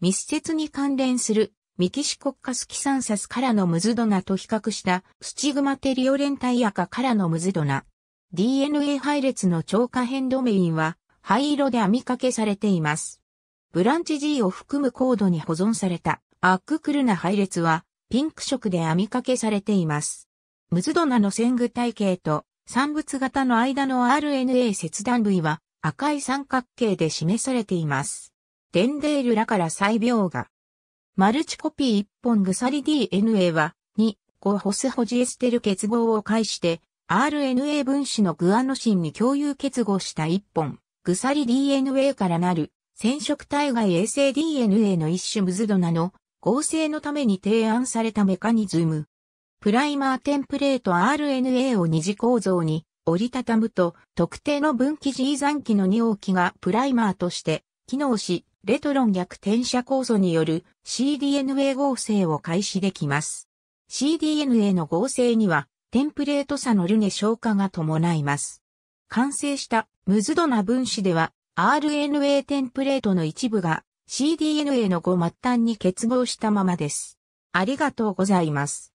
密接に関連するミキシコッカスキサンサスからのムズドナと比較したスチグマテリオレンタイアカからのムズドナ。DNA 配列の超過変ドメインは灰色で編みかけされています。ブランチ G を含むコードに保存されたアッククルナ配列はピンク色で編みかけされています。ムズドナの線具体系と産物型の間の RNA 切断部位は赤い三角形で示されています。デンデールらから細描が。マルチコピー1本鎖 DNA は、2、5ホスホジエステル結合を介して、RNA 分子のグアノシンに共有結合した1本、鎖 DNA からなる、染色体外衛生 DNA の一種ムズドナの合成のために提案されたメカニズム。プライマーテンプレート RNA を二次構造に折りたたむと、特定の分岐 G 残機の2号機がプライマーとして機能し、レトロン逆転写酵素による cDNA 合成を開始できます。cDNA の合成には、テンプレート差のルネ消化が伴います。完成したムズドな分子では、RNA テンプレートの一部が cDNA の後末端に結合したままです。ありがとうございます。